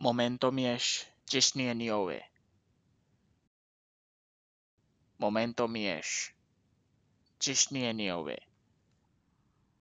Momentum ești Cisnienioe. Momentum